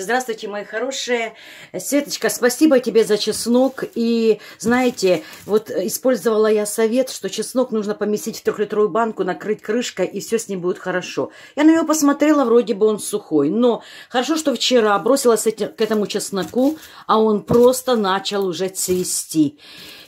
Здравствуйте, мои хорошие. Светочка, спасибо тебе за чеснок. И, знаете, вот использовала я совет, что чеснок нужно поместить в трехлитровую банку, накрыть крышкой, и все с ним будет хорошо. Я на него посмотрела, вроде бы он сухой. Но хорошо, что вчера бросилась к этому чесноку, а он просто начал уже цвести.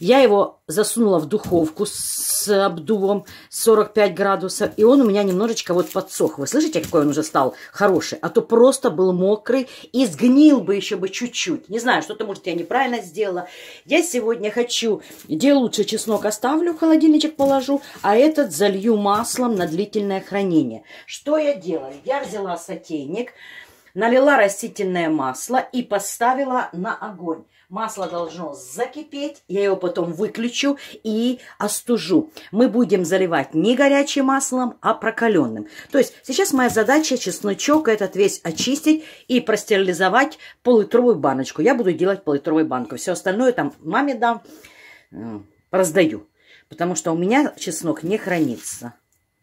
Я его засунула в духовку с обдувом 45 градусов, и он у меня немножечко вот подсох. Вы слышите, какой он уже стал хороший? А то просто был мокрый, и сгнил бы еще бы чуть-чуть. Не знаю, что-то, может, я неправильно сделала. Я сегодня хочу, где лучше чеснок оставлю, в холодильничек положу, а этот залью маслом на длительное хранение. Что я делаю? Я взяла сотейник, налила растительное масло и поставила на огонь. Масло должно закипеть, я его потом выключу и остужу. Мы будем заливать не горячим маслом, а прокаленным. То есть сейчас моя задача чесночок этот весь очистить и простерилизовать поллитровую баночку. Я буду делать поллитровую банку. Все остальное там маме дам, э, раздаю. Потому что у меня чеснок не хранится.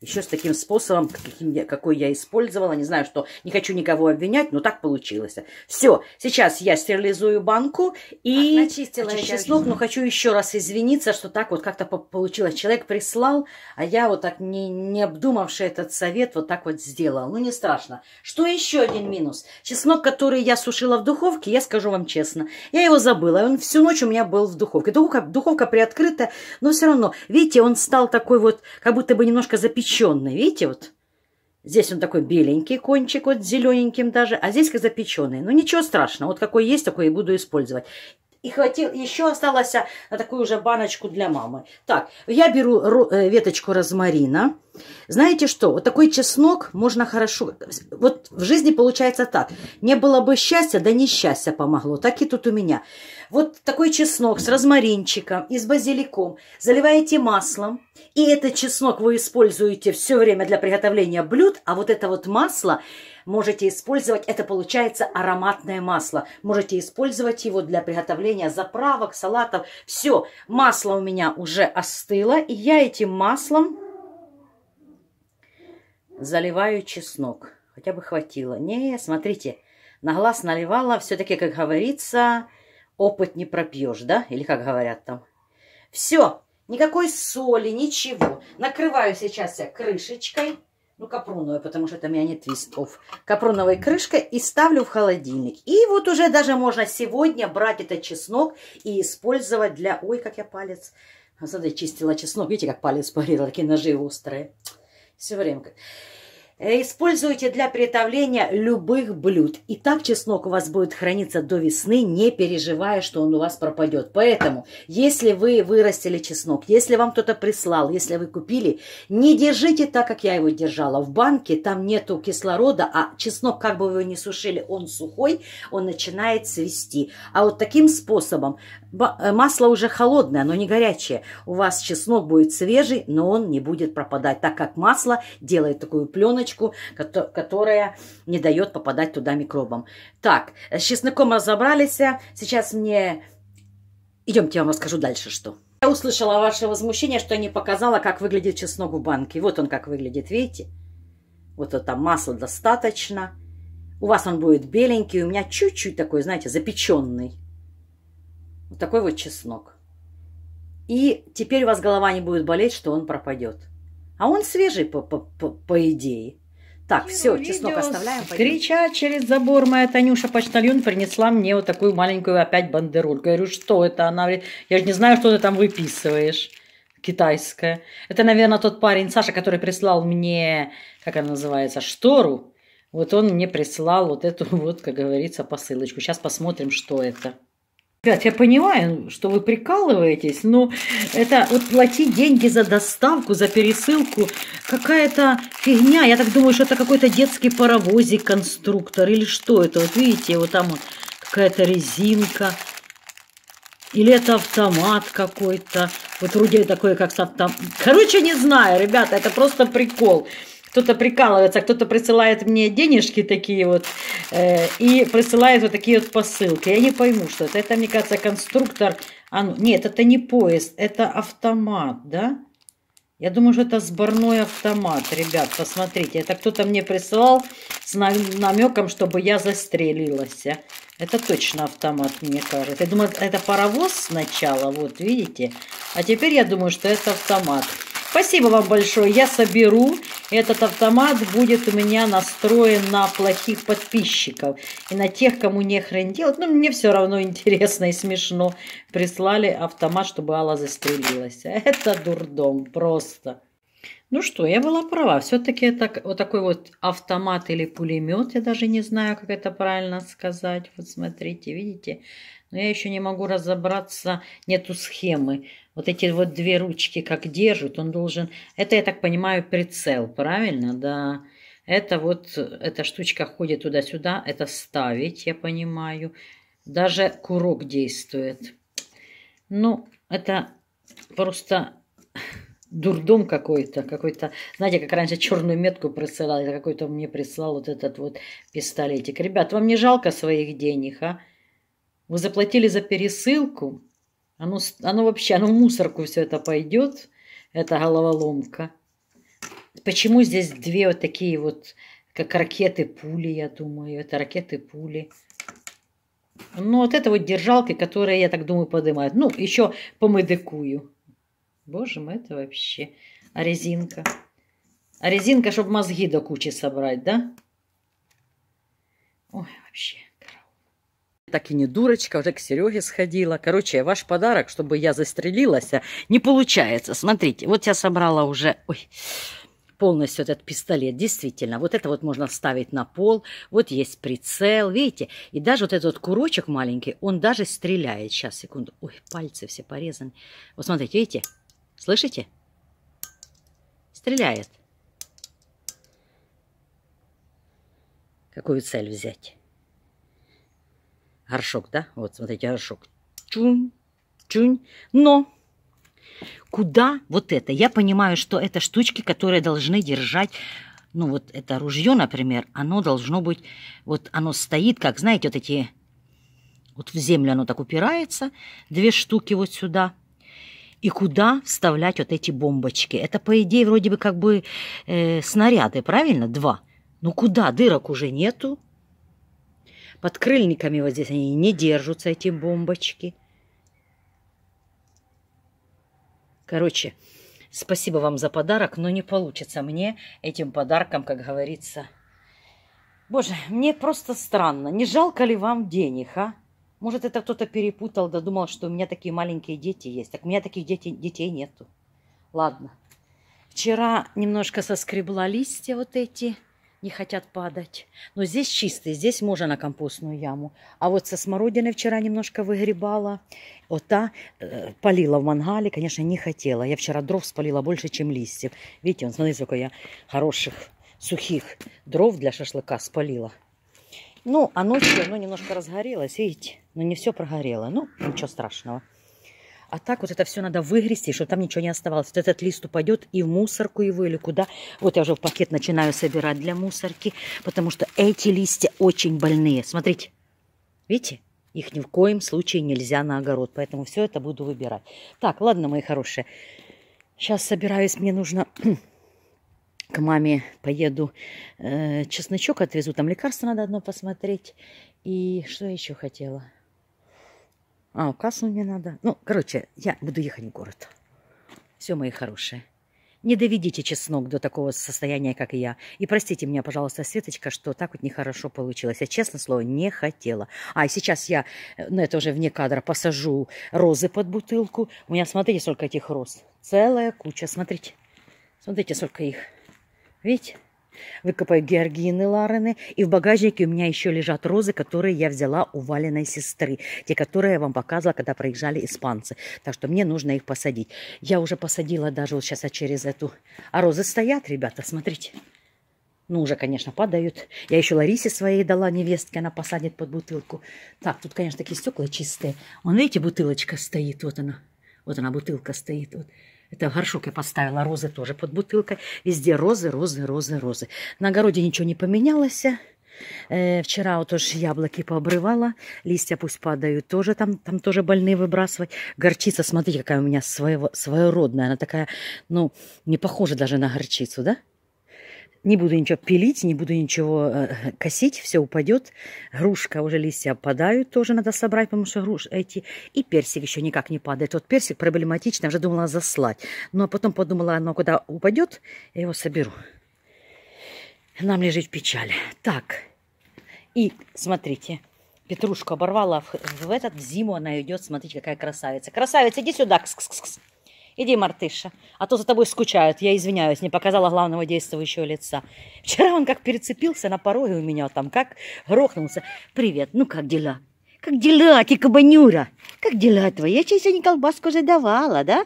Еще с таким способом, каким я, какой я использовала. Не знаю, что не хочу никого обвинять, но так получилось. Все, сейчас я стерилизую банку и Ах, чеснок, но хочу еще раз извиниться, что так вот как-то получилось. Человек прислал, а я вот так не, не обдумавший этот совет вот так вот сделала. Ну не страшно. Что еще один минус? Чеснок, который я сушила в духовке, я скажу вам честно, я его забыла. Он всю ночь у меня был в духовке. Духовка, духовка приоткрыта, но все равно, видите, он стал такой вот, как будто бы немножко запечатан запеченный, видите, вот здесь он такой беленький кончик, вот зелененьким даже, а здесь как запеченный. Ну, ничего страшного, вот какой есть, такой и буду использовать. И хватил, еще осталось а, на такую же баночку для мамы. Так, я беру э, веточку розмарина, знаете что, вот такой чеснок можно хорошо... Вот в жизни получается так. Не было бы счастья, да несчастье помогло. Так и тут у меня. Вот такой чеснок с розмаринчиком и с базиликом заливаете маслом. И этот чеснок вы используете все время для приготовления блюд. А вот это вот масло можете использовать. Это получается ароматное масло. Можете использовать его для приготовления заправок, салатов. Все, масло у меня уже остыло. И я этим маслом заливаю чеснок. Хотя бы хватило. Не, смотрите, на глаз наливала. Все-таки, как говорится, опыт не пропьешь, да? Или как говорят там. Все, никакой соли, ничего. Накрываю сейчас я крышечкой. Ну, капруновой, потому что там я меня нет твистов. Капруновой крышкой и ставлю в холодильник. И вот уже даже можно сегодня брать этот чеснок и использовать для... Ой, как я палец... Смотрите, чистила чеснок. Видите, как палец порезал, такие ножи острые. Все время как... Э, используйте для приготовления любых блюд. И так чеснок у вас будет храниться до весны, не переживая, что он у вас пропадет. Поэтому, если вы вырастили чеснок, если вам кто-то прислал, если вы купили, не держите так, как я его держала. В банке там нету кислорода, а чеснок, как бы вы его ни сушили, он сухой, он начинает свести. А вот таким способом, э, масло уже холодное, оно не горячее, у вас чеснок будет свежий, но он не будет пропадать, так как масло делает такую пленочку, баночку, которая не дает попадать туда микробам. Так, э, с чесноком разобрались. Э, сейчас мне... Идемте, я вам расскажу дальше, что. Я услышала ваше возмущение, что я не показала, как выглядит чеснок в банке. Вот он как выглядит, видите? Вот это масло достаточно. У вас он будет беленький, у меня чуть-чуть такой, знаете, запеченный. Вот такой вот чеснок. И теперь у вас голова не будет болеть, что он пропадет. А он свежий по, по, по, по идее. Так, все, чеснок оставляем. Пойдем. Крича через забор, моя Танюша почтальон принесла мне вот такую маленькую опять бандероль. говорю, что это? Она я же не знаю, что ты там выписываешь. Китайская. Это, наверное, тот парень Саша, который прислал мне, как она называется, штору. Вот он мне прислал вот эту вот, как говорится, посылочку. Сейчас посмотрим, что это. Ребят, я понимаю, что вы прикалываетесь, но это вот платить деньги за доставку, за пересылку, какая-то фигня. Я так думаю, что это какой-то детский паровозик, конструктор или что это. Вот видите, вот там вот какая-то резинка. Или это автомат какой-то. Вот вроде такой, как с автомат. Короче, не знаю, ребята, это просто прикол кто-то прикалывается, кто-то присылает мне денежки такие вот э, и присылает вот такие вот посылки. Я не пойму, что это. Это, мне кажется, конструктор. А, ну, нет, это не поезд, это автомат, да? Я думаю, что это сборной автомат, ребят, посмотрите. Это кто-то мне присылал с намеком, чтобы я застрелилась. А. Это точно автомат, мне кажется. Я думаю, это паровоз сначала, вот, видите. А теперь я думаю, что это автомат. Спасибо вам большое. Я соберу. Этот автомат будет у меня настроен на плохих подписчиков и на тех, кому не хрен делать. Но ну, мне все равно интересно и смешно. Прислали автомат, чтобы Алла застрелилась. Это дурдом просто. Ну что, я была права. Все-таки это вот такой вот автомат или пулемет, я даже не знаю, как это правильно сказать. Вот смотрите, видите? Но я еще не могу разобраться, нету схемы. Вот эти вот две ручки как держат, он должен... Это, я так понимаю, прицел, правильно? Да. Это вот, эта штучка ходит туда-сюда, это ставить, я понимаю. Даже курок действует. Ну, это просто дурдом какой-то, какой-то, знаете, как раньше черную метку присылал, это какой-то мне прислал вот этот вот пистолетик. Ребят, вам не жалко своих денег, а? Вы заплатили за пересылку, оно, оно вообще, оно в мусорку все это пойдет, эта головоломка. Почему здесь две вот такие вот, как ракеты-пули, я думаю, это ракеты-пули. Ну, вот это вот держалки, которые, я так думаю, поднимают. Ну, еще помыдыкую. Боже мой, это вообще. А резинка? А резинка, чтобы мозги до кучи собрать, да? Ой, вообще. Так и не дурочка, уже к Сереге сходила. Короче, ваш подарок, чтобы я застрелилась, а, не получается. Смотрите, вот я собрала уже... Ой, полностью этот пистолет. Действительно, вот это вот можно ставить на пол. Вот есть прицел, видите? И даже вот этот курочек маленький, он даже стреляет. Сейчас, секунду. Ой, пальцы все порезаны. Вот смотрите, видите? Слышите? Стреляет. Какую цель взять? Горшок, да? Вот, смотрите, горшок. Чунь, чунь. Но куда вот это? Я понимаю, что это штучки, которые должны держать ну вот это ружье, например, оно должно быть, вот оно стоит, как, знаете, вот эти, вот в землю оно так упирается, две штуки вот сюда – и куда вставлять вот эти бомбочки. Это, по идее, вроде бы как бы э, снаряды, правильно? Два. Ну куда? Дырок уже нету. Под крыльниками вот здесь они не держатся, эти бомбочки. Короче, спасибо вам за подарок, но не получится мне этим подарком, как говорится. Боже, мне просто странно. Не жалко ли вам денег, а? Может, это кто-то перепутал, додумал, что у меня такие маленькие дети есть. Так у меня таких дети, детей нету. Ладно. Вчера немножко соскребла листья вот эти. Не хотят падать. Но здесь чистые, здесь можно на компостную яму. А вот со смородины вчера немножко выгребала. Вот та э, полила в мангале, конечно, не хотела. Я вчера дров спалила больше, чем листьев. Видите, он, смотрите, сколько я хороших сухих дров для шашлыка спалила. Ну, а ночью оно немножко разгорелось, видите? Но не все прогорело. Ну, ничего страшного. А так вот это все надо выгрести, чтобы там ничего не оставалось. Вот этот лист упадет и в мусорку его или куда. Вот я уже в пакет начинаю собирать для мусорки, потому что эти листья очень больные. Смотрите, видите? Их ни в коем случае нельзя на огород, поэтому все это буду выбирать. Так, ладно, мои хорошие. Сейчас собираюсь, мне нужно к маме поеду э, чесночок отвезу. Там лекарство надо одно посмотреть. И что я еще хотела? А, кассу мне надо. Ну, короче, я буду ехать в город. Все, мои хорошие. Не доведите чеснок до такого состояния, как и я. И простите меня, пожалуйста, Светочка, что так вот нехорошо получилось. Я, честно слово, не хотела. А сейчас я, э, ну это уже вне кадра, посажу розы под бутылку. У меня, смотрите, сколько этих роз. Целая куча, смотрите. Смотрите, сколько их. Видите? Выкопаю георгины Ларины. И в багажнике у меня еще лежат розы, которые я взяла у Валиной сестры. Те, которые я вам показывала, когда проезжали испанцы. Так что мне нужно их посадить. Я уже посадила даже вот сейчас а через эту... А розы стоят, ребята, смотрите. Ну, уже, конечно, падают. Я еще Ларисе своей дала невестке, она посадит под бутылку. Так, тут, конечно, такие стекла чистые. Вон, видите, бутылочка стоит, вот она. Вот она, бутылка стоит. Вот. Это горшок я поставила, розы тоже под бутылкой. Везде розы, розы, розы, розы. На огороде ничего не поменялось. Э, вчера вот тоже яблоки пообрывала, листья пусть падают тоже, там, там тоже больные выбрасывать. Горчица, смотрите, какая у меня своего, своеродная, она такая, ну, не похожа даже на горчицу, да? Не буду ничего пилить, не буду ничего э, косить, все упадет. Грушка уже листья опадают, тоже надо собрать, потому что груш эти. И персик еще никак не падает. Вот персик проблематично, уже думала заслать. Но потом подумала, оно куда упадет, я его соберу. Нам лежит печаль. Так, и смотрите, петрушку оборвала в, в этот в зиму, она идет, смотрите, какая красавица. Красавица, иди сюда, -кс -кс -кс. Иди, мартыша, а то за тобой скучают. Я извиняюсь, не показала главного действующего лица. Вчера он как перецепился на пороге у меня а там, как грохнулся. Привет, ну как дела? Как дела, ты кабанюра? Как дела твои? Я тебе сегодня колбаску уже давала, да?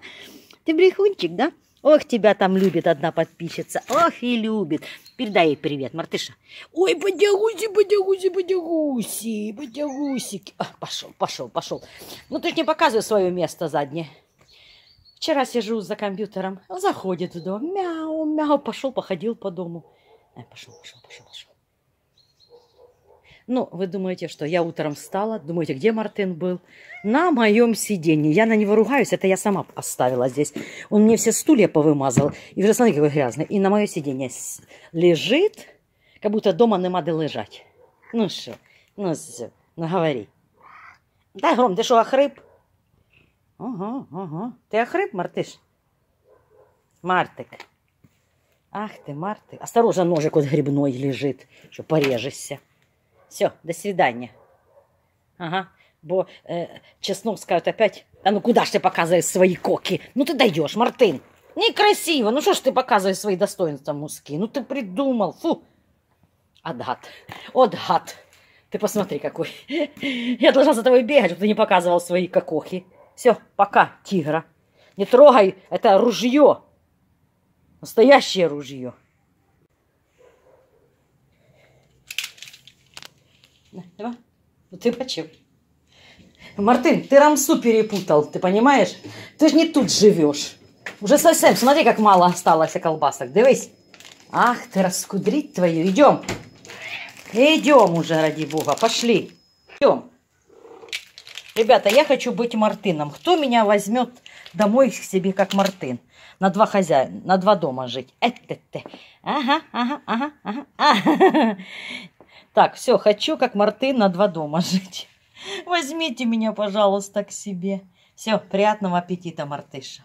Ты брехунчик, да? Ох, тебя там любит одна подписчица. Ох, и любит. Передай ей привет, Мартыша. Ой, подягуси, подягуси, подягуси, подягусики. Пошел, пошел, пошел. Ну, ты же не показывай свое место заднее. Вчера сижу за компьютером, заходит в дом, мяу, мяу, пошел, походил по дому. Э, пошел, пошел, пошел, пошел. Ну, вы думаете, что я утром встала, думаете, где Мартин был? На моем сиденье. Я на него ругаюсь, это я сама оставила здесь. Он мне все стулья повымазал, и уже смотрите, какой грязный. И на мое сиденье лежит, как будто дома не де лежать. Ну что, ну, все, ну говори. Дай гром, ты что, охрип? Ого, ого. Ти охрип, Мартиш? Мартик. Ах ти, Мартик. Осторожно, а ножик от грибной лежить, що порежешся. Все, до свидания. Ага. Бо э, чеснок скажут опять, а ну куда ж ты показываешь свои коки? Ну ты даешь, Мартин. Некрасиво, ну что ж ты показываешь свои достоинства, муски? Ну ты придумал, фу. Отгад, отгад. Ты посмотри какой. Я должна за тобой бегать, чтобы ты не показывал свои кокохи. Все, пока, тигра. Не трогай, это ружье. Настоящее ружье. Давай. Ну ты почем? Мартин, ты рамсу перепутал, ты понимаешь? Ты же не тут живешь. Уже совсем, смотри, как мало осталось колбасок. Дивись. Ах, ты раскудрить твою. Идем. Идем уже, ради бога. Пошли. Идем. Ребята, я хочу быть Мартыном. Кто меня возьмет домой к себе как Мартын? На два хозяина, на два дома жить. Это ты. Ага, ага, ага, ага. Так, все, хочу как Мартын на два дома жить. Возьмите меня, пожалуйста, к себе. Все, приятного аппетита, Мартыша.